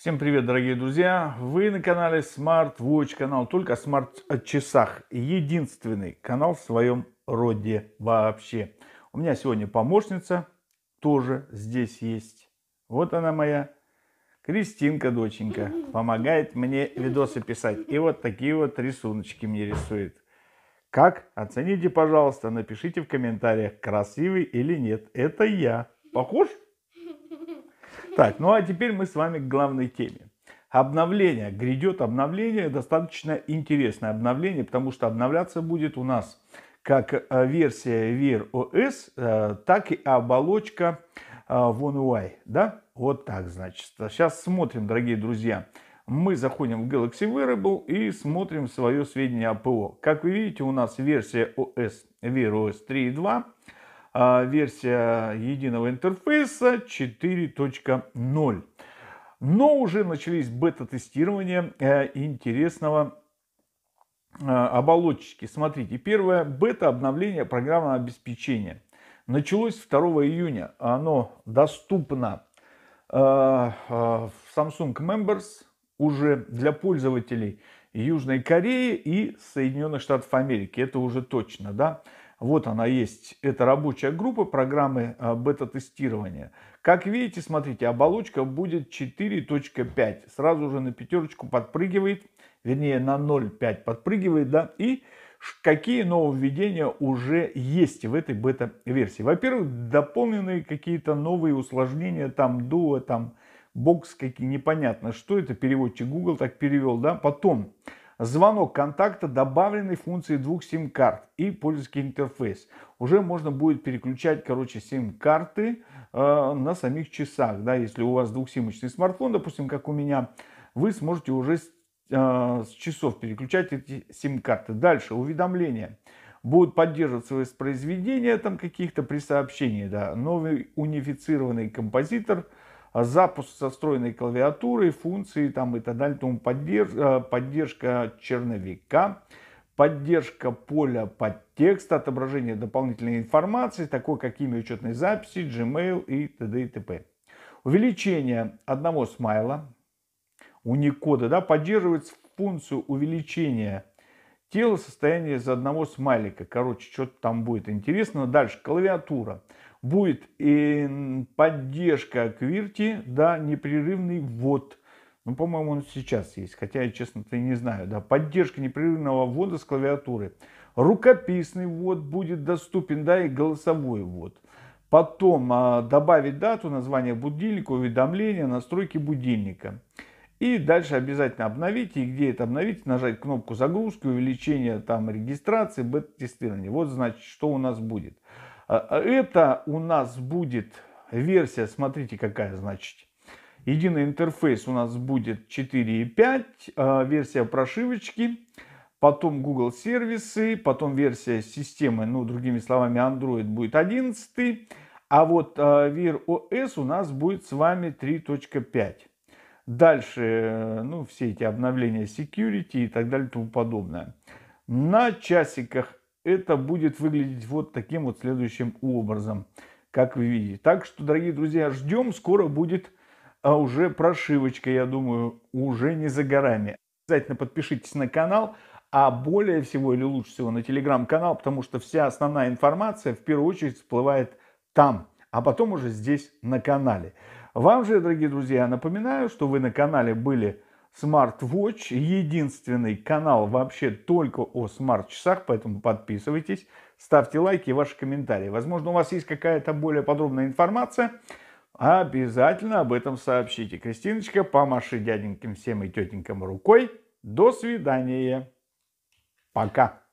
Всем привет, дорогие друзья! Вы на канале Smart Watch, канал только о часах Единственный канал в своем роде вообще. У меня сегодня помощница тоже здесь есть. Вот она моя Кристинка, доченька. Помогает мне видосы писать. И вот такие вот рисуночки мне рисует. Как? Оцените, пожалуйста, напишите в комментариях, красивый или нет. Это я. Похож? Так, ну а теперь мы с вами к главной теме. Обновление. Грядет обновление, достаточно интересное обновление, потому что обновляться будет у нас как э, версия Wear OS, э, так и оболочка э, One UI. Да? Вот так, значит. Сейчас смотрим, дорогие друзья. Мы заходим в Galaxy Wearable и смотрим свое сведение о ПО. Как вы видите, у нас версия OS, Wear OS 3.2. А, версия единого интерфейса 4.0. Но уже начались бета-тестирования э, интересного э, оболочки. Смотрите, первое бета-обновление программного обеспечения. Началось 2 июня. Оно доступно э, в Samsung Members уже для пользователей Южной Кореи и Соединенных Штатов Америки. Это уже точно, да? Вот она есть. Это рабочая группа программы э, бета-тестирования. Как видите, смотрите, оболочка будет 4.5. Сразу же на пятерочку подпрыгивает. Вернее, на 0.5 подпрыгивает. да. И какие нововведения уже есть в этой бета-версии. Во-первых, дополнены какие-то новые усложнения, там, дуо, там, бокс, какие непонятно, что это переводчик Google так перевел, да, потом Звонок контакта добавленной функции двух сим-карт и пользовательский интерфейс. Уже можно будет переключать, короче, сим-карты э, на самих часах. Да, если у вас двухсимочный смартфон, допустим, как у меня, вы сможете уже с, э, с часов переключать эти сим-карты. Дальше уведомления будут поддерживаться воспроизведение там каких-то при сообщении, да, новый унифицированный композитор – Э, запуск со встроенной клавиатурой, функции там и так далее, тому поддерж... Э, поддержка черновика, поддержка поля подтекста, отображение дополнительной информации, такой как имя учетной записи, Gmail и т.д. и т.п. Увеличение одного смайла, уникода, да, поддерживается функцию увеличения Тело состояние из одного смайлика. Короче, что-то там будет интересно. Дальше клавиатура. Будет и поддержка QWERTY, да, непрерывный ввод. Ну, по-моему, он сейчас есть, хотя я, честно-то, не знаю. Да, поддержка непрерывного ввода с клавиатуры. Рукописный ввод будет доступен, да, и голосовой ввод. Потом а, добавить дату, название будильника, уведомления, настройки будильника. И дальше обязательно обновить. И где это обновить? Нажать кнопку загрузки, увеличение там регистрации, бета-тестирование. Вот значит, что у нас будет. А, а это у нас будет версия, смотрите какая значит. Единый интерфейс у нас будет 4.5, а, версия прошивочки, потом Google сервисы, потом версия системы, ну другими словами Android будет 11, а вот Wear OS у нас будет с вами 3.5. Дальше, э, ну, все эти обновления security и так далее и тому подобное. На часиках это будет выглядеть вот таким вот следующим образом, как вы видите. Так что, дорогие друзья, ждем, скоро будет а уже прошивочка, я думаю, уже не за горами. Обязательно подпишитесь на канал, а более всего или лучше всего на телеграм-канал, потому что вся основная информация в первую очередь всплывает там, а потом уже здесь на канале. Вам же, дорогие друзья, напоминаю, что вы на канале были SmartWatch, единственный канал вообще только о смарт-часах, поэтому подписывайтесь, ставьте лайки и ваши комментарии. Возможно, у вас есть какая-то более подробная информация, обязательно об этом сообщите. Кристиночка, помаши дяденькам всем и тетенькам рукой. До свидания. Пока.